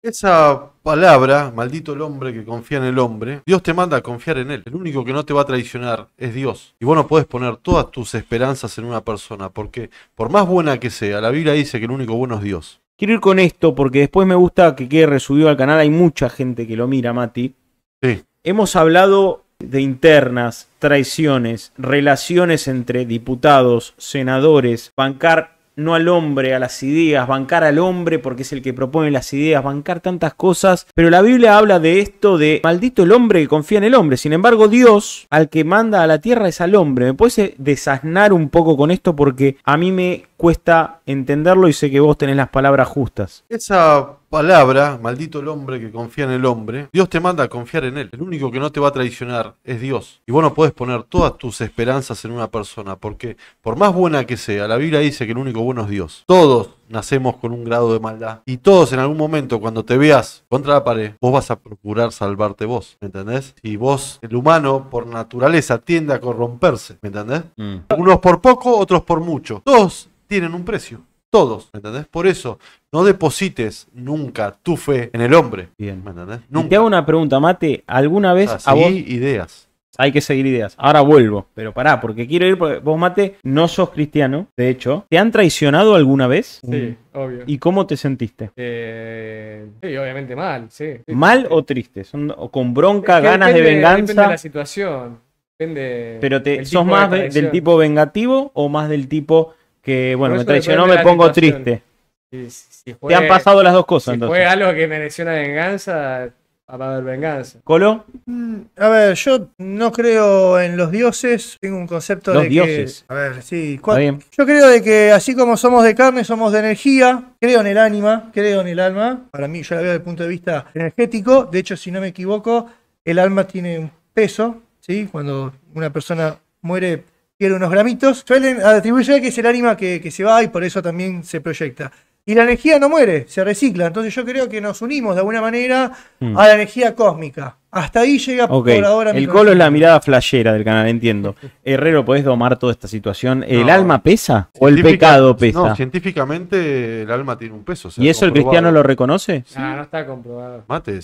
Esa palabra, maldito el hombre que confía en el hombre, Dios te manda a confiar en él. El único que no te va a traicionar es Dios. Y vos no poner todas tus esperanzas en una persona, porque por más buena que sea, la Biblia dice que el único bueno es Dios. Quiero ir con esto porque después me gusta que quede resubido al canal, hay mucha gente que lo mira, Mati. Sí. Hemos hablado de internas, traiciones, relaciones entre diputados, senadores, bancar no al hombre, a las ideas, bancar al hombre porque es el que propone las ideas, bancar tantas cosas. Pero la Biblia habla de esto de maldito el hombre que confía en el hombre. Sin embargo, Dios al que manda a la tierra es al hombre. ¿Me puedes desasnar un poco con esto? Porque a mí me cuesta entenderlo y sé que vos tenés las palabras justas. Esa palabra, maldito el hombre que confía en el hombre, Dios te manda a confiar en él. El único que no te va a traicionar es Dios. Y vos no podés poner todas tus esperanzas en una persona, porque por más buena que sea, la Biblia dice que el único bueno es Dios. Todos nacemos con un grado de maldad. Y todos en algún momento, cuando te veas contra la pared, vos vas a procurar salvarte vos, ¿me entendés? Y vos, el humano, por naturaleza, tiende a corromperse, ¿me entendés? Algunos mm. por poco, otros por mucho. Todos tienen un precio. Todos, ¿me entendés? Por eso, no deposites nunca tu fe en el hombre. Bien. entendés? te hago una pregunta, Mate. ¿Alguna vez Hay ideas hay que seguir ideas. Ahora vuelvo, pero pará, porque quiero ir, vos mate, no sos cristiano, de hecho. ¿Te han traicionado alguna vez? Sí, obvio. ¿Y cómo te sentiste? Eh, sí, obviamente mal, sí. ¿Mal o triste? Son, o con bronca, ganas de venganza. Depende de la situación. Depende. Pero ¿sos más del tipo vengativo o más del tipo que bueno, me traicionó, me pongo triste. Te han pasado las dos cosas. Si fue algo que mereció una venganza, va a haber venganza. ¿Colo? Mm, a ver, yo no creo en los dioses. Tengo un concepto de los dioses. a ver, sí. Yo creo de que así como somos de carne, somos de energía. Creo en el ánima, creo en el alma. Para mí, yo la veo desde el punto de vista energético. De hecho, si no me equivoco, el alma tiene un peso. ¿sí? Cuando una persona muere pierde unos gramitos, suelen atribuirse que es el ánima que, se va y por eso también se proyecta. Y la energía no muere, se recicla. Entonces yo creo que nos unimos de alguna manera mm. a la energía cósmica. Hasta ahí llega por ahora. El colo es la mirada flashera del canal, entiendo. Herrero, ¿podés domar toda esta situación? ¿El alma pesa o el pecado pesa? No, científicamente el alma tiene un peso. ¿Y eso el cristiano lo reconoce? No, ah, no está comprobado. Mate,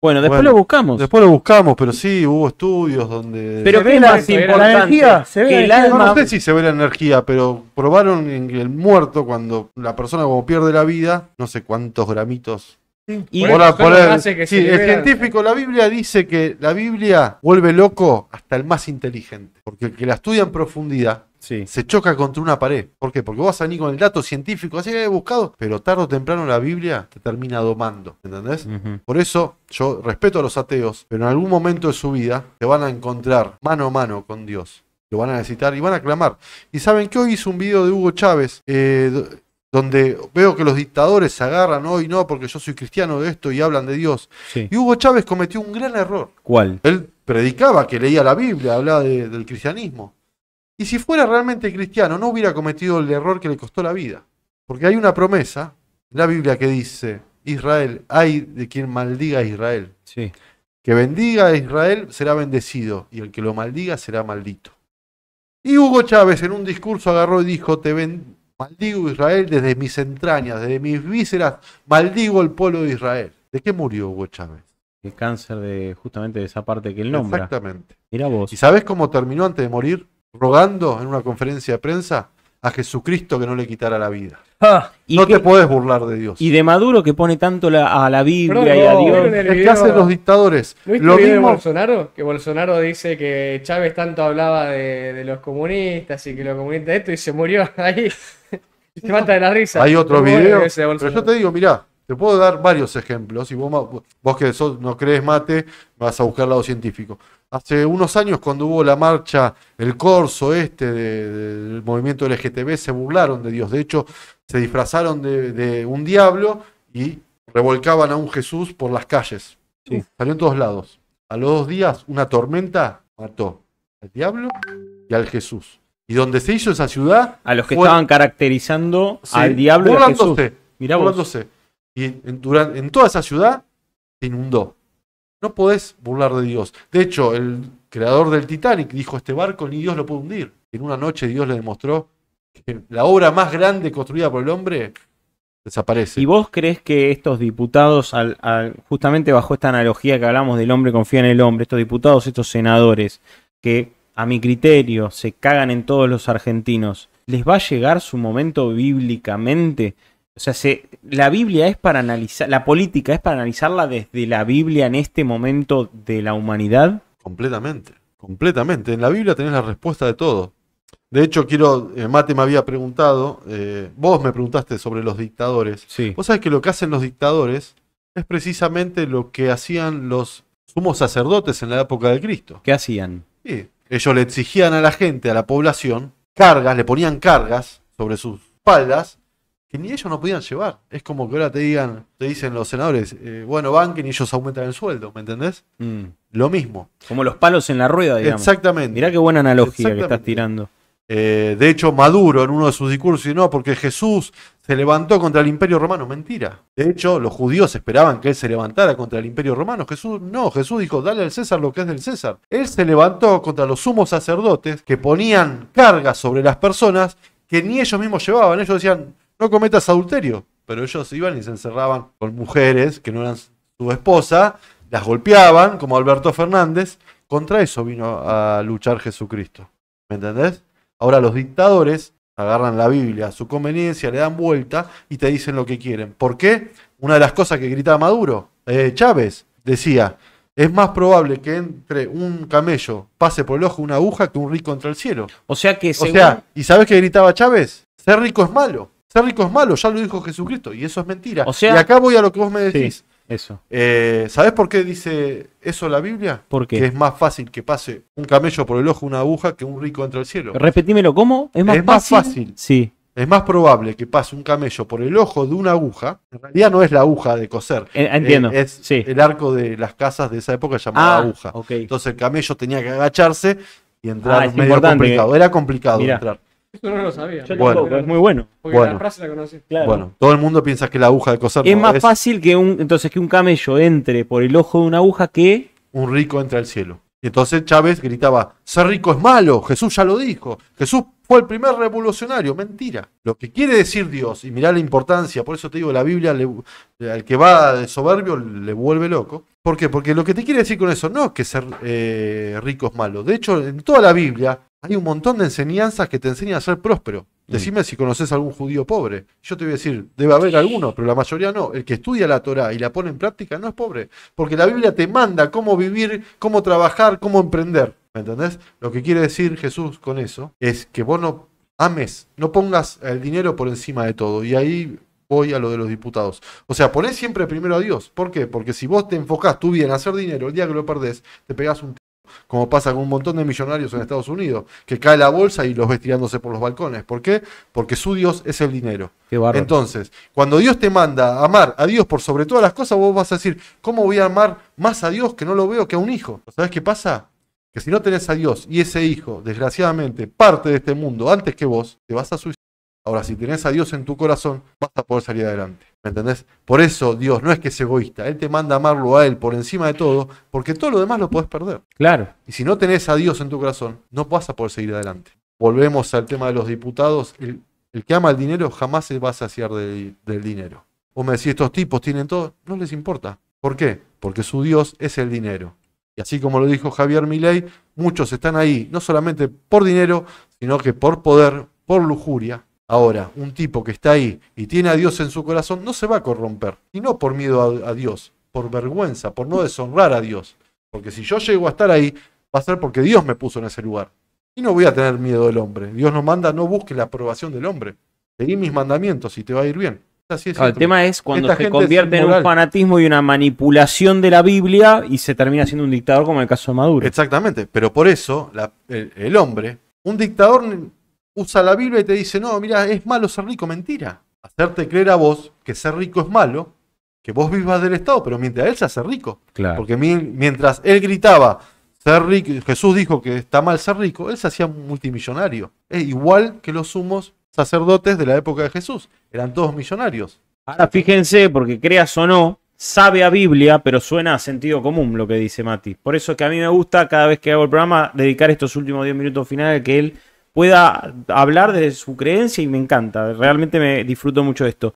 Bueno, después lo buscamos. Después lo buscamos, pero sí, hubo estudios donde... ¿Pero qué es Energía? ¿Se ve el alma... No, no sé si se ve la energía, pero probaron en el muerto, cuando la persona como pierde la vida, no sé cuántos gramitos y el, científico, la Biblia dice que la Biblia vuelve loco hasta el más inteligente, porque el que la estudia en profundidad se choca contra una pared. ¿Por qué? Porque vas a venir con el dato científico, así que buscado, pero tarde o temprano la Biblia te termina domando, ¿entendés? Por eso yo respeto a los ateos, pero en algún momento de su vida te van a encontrar mano a mano con Dios. Lo van a necesitar y van a clamar. Y saben que hoy hice un video de Hugo Chávez eh, donde veo que los dictadores se agarran hoy, no, porque yo soy cristiano de esto y hablan de Dios. Y Hugo Chávez cometió un gran error. ¿Cuál? Él predicaba que leía la Biblia, hablaba del cristianismo. Y si fuera realmente cristiano, no hubiera cometido el error que le costó la vida. Porque hay una promesa en la Biblia que dice, Israel, hay de quien maldiga a Israel. Sí. Que bendiga a Israel será bendecido y el que lo maldiga será maldito. Y Hugo Chávez en un discurso agarró y dijo, te, bendigo. Maldigo Israel desde mis entrañas, desde mis vísceras, maldigo el pueblo de Israel. ¿De qué murió Hugo Chávez? El cáncer de justamente de esa parte que él nombra. Exactamente. Mira vos. ¿Y sabes cómo terminó antes de morir? Rogando en una conferencia de prensa a Jesucristo que no le quitara la vida. Ah, no te puedes burlar de Dios. Y de Maduro que pone tanto a la Biblia y a Dios. ¿Qué hacen los dictadores? ¿No Lo mismo... Bolsonaro? Que Bolsonaro dice que Chávez tanto hablaba de, los comunistas y que los comunistas esto y se murió ahí. se mata de la risa. Hay otro video. Pero yo te digo, mirá, te puedo dar varios ejemplos. Y vos, vos que no crees mate, vas a buscar lado científico. Hace unos años, cuando hubo la marcha, el corso este del movimiento LGTB, se burlaron de Dios. De hecho, se disfrazaron de, un diablo y revolcaban a un Jesús por las calles. Salió en todos lados. A los dos días, una tormenta mató al diablo y al Jesús. Y donde se hizo esa ciudad. A los que estaban caracterizando al diablo y al Jesús. burlándose. Y en, en toda esa ciudad se inundó. No podés burlar de Dios. De hecho, el creador del Titanic dijo, este barco ni Dios lo puede hundir. En una noche Dios le demostró que la obra más grande construida por el hombre desaparece. ¿Y vos crees que estos diputados, al, justamente bajo esta analogía que hablamos del hombre confía en el hombre, estos diputados, estos senadores, que a mi criterio se cagan en todos los argentinos, ¿les va a llegar su momento bíblicamente o sea, la Biblia es para analizar, la política es para analizarla desde la Biblia en este momento de la humanidad. Completamente, completamente. En la Biblia tenés la respuesta de todo. De hecho, quiero, eh, Mate me había preguntado, eh, vos me preguntaste sobre los dictadores. Sí. Vos sabés que lo que hacen los dictadores es precisamente lo que hacían los sumos sacerdotes en la época de Cristo. ¿Qué hacían? Sí. Ellos le exigían a la gente, a la población, cargas, le ponían cargas sobre sus espaldas que ni ellos no podían llevar. Es como que ahora te digan, te dicen los senadores, eh, bueno, banquen y ellos aumentan el sueldo, ¿me entendés? Mm. Lo mismo. Como los palos en la rueda, digamos. Exactamente. Mirá qué buena analogía que estás tirando. Eh, de hecho, Maduro en uno de sus discursos dice, no, porque Jesús se levantó contra el Imperio Romano. Mentira. De hecho, los judíos esperaban que él se levantara contra el Imperio Romano. Jesús no, Jesús dijo, dale al César lo que es del César. Él se levantó contra los sumos sacerdotes que ponían cargas sobre las personas que ni ellos mismos llevaban. Ellos decían, no cometas adulterio. Pero ellos iban y se encerraban con mujeres que no eran su esposa, las golpeaban, como Alberto Fernández. Contra eso vino a luchar Jesucristo. ¿Me entendés? Ahora los dictadores agarran la Biblia a su conveniencia, le dan vuelta y te dicen lo que quieren. ¿Por qué? Una de las cosas que gritaba Maduro, eh, Chávez, decía, es más probable que entre un camello pase por el ojo una aguja que un rico entre el cielo. O sea que... O sea, ¿y sabes qué gritaba Chávez? Ser rico es malo. Ser rico es malo, ya lo dijo Jesucristo, y eso es mentira. y acá voy a lo que vos me decís. eso. Eh, ¿Sabés por qué dice eso la Biblia? Porque Que es más fácil que pase un camello por el ojo de una aguja que un rico entre al cielo. Repetímelo, ¿cómo? Es más, fácil? Sí. Es más probable que pase un camello por el ojo de una aguja. En realidad no es la aguja de coser. Entiendo. Eh, es, el arco de las casas de esa época llamada ah, aguja. Entonces el camello tenía que agacharse y entrar ah, complicado. Era complicado entrar esto no lo sabía. bueno, es muy bueno. bueno. la frase la Claro. Bueno, todo el mundo piensa que la aguja de coser es más fácil que un entonces que un camello entre por el ojo de una aguja que un rico entre al cielo. Y entonces Chávez gritaba, ser rico es malo, Jesús ya lo dijo, Jesús fue el primer revolucionario, mentira. Lo que quiere decir Dios, y mirá la importancia, por eso te digo, la Biblia al que va de soberbio le vuelve loco. ¿Por qué? Porque lo que te quiere decir con eso no es que ser eh, rico es malo. De hecho, en toda la Biblia hay un montón de enseñanzas que te enseñan a ser próspero. Mm. Decime si conoces algún judío pobre. Yo te voy a decir, debe haber alguno, pero la mayoría no. El que estudia la Torah y la pone en práctica no es pobre, porque la Biblia te manda cómo vivir, cómo trabajar, cómo emprender. ¿Me entendés? Lo que quiere decir Jesús con eso es que vos no ames, no pongas el dinero por encima de todo. Y ahí voy a lo de los diputados. O sea, ponés siempre primero a Dios. ¿Por qué? Porque si vos te enfocás tú bien a hacer dinero, el día que lo perdés, te pegás un como pasa con un montón de millonarios en Estados Unidos, que cae la bolsa y los ves por los balcones. ¿Por qué? Porque su Dios es el dinero. Entonces, cuando Dios te manda a amar a Dios por sobre todas las cosas, vos vas a decir, ¿cómo voy a amar más a Dios que no lo veo que a un hijo? ¿Sabes qué pasa? Que si no tenés a Dios y ese hijo, desgraciadamente, parte de este mundo antes que vos, te vas a suicidar. Ahora, si tenés a Dios en tu corazón, vas a poder salir adelante. ¿Me entendés? Por eso Dios no es que es egoísta. Él te manda amarlo a Él por encima de todo, porque todo lo demás lo podés perder. Claro. Y si no tenés a Dios en tu corazón, no vas a poder seguir adelante. Volvemos al tema de los diputados. El, que ama el dinero jamás se va a saciar del dinero. Vos me decís, estos tipos tienen todo. No les importa. ¿Por qué? Porque su Dios es el dinero. Y así como lo dijo Javier Milei, muchos están ahí, no solamente por dinero, sino que por poder, por lujuria Ahora, un tipo que está ahí y tiene a Dios en su corazón no se va a corromper, y no por miedo a, Dios, por vergüenza, por no deshonrar a Dios. Porque si yo llego a estar ahí, va a ser porque Dios me puso en ese lugar. Y no voy a tener miedo del hombre. Dios nos manda, no busque la aprobación del hombre. Seguí mis mandamientos y te va a ir bien. Así el tema es cuando se convierte en un fanatismo y una manipulación de la Biblia y se termina siendo un dictador como el caso de Maduro. Exactamente, pero por eso el, hombre, un dictador usa la Biblia y te dice, no, mira, es malo ser rico, mentira. Hacerte creer a vos que ser rico es malo, que vos vivas del Estado, pero mientras él se hace rico. Porque mientras él gritaba, ser rico, Jesús dijo que está mal ser rico, él se hacía multimillonario. Es igual que los sumos sacerdotes de la época de Jesús, eran todos millonarios. Ahora fíjense, porque creas o no, sabe a Biblia, pero suena a sentido común lo que dice Mati. Por eso que a mí me gusta cada vez que hago el programa dedicar estos últimos 10 minutos finales que él pueda hablar de su creencia y me encanta, realmente me disfruto mucho de esto.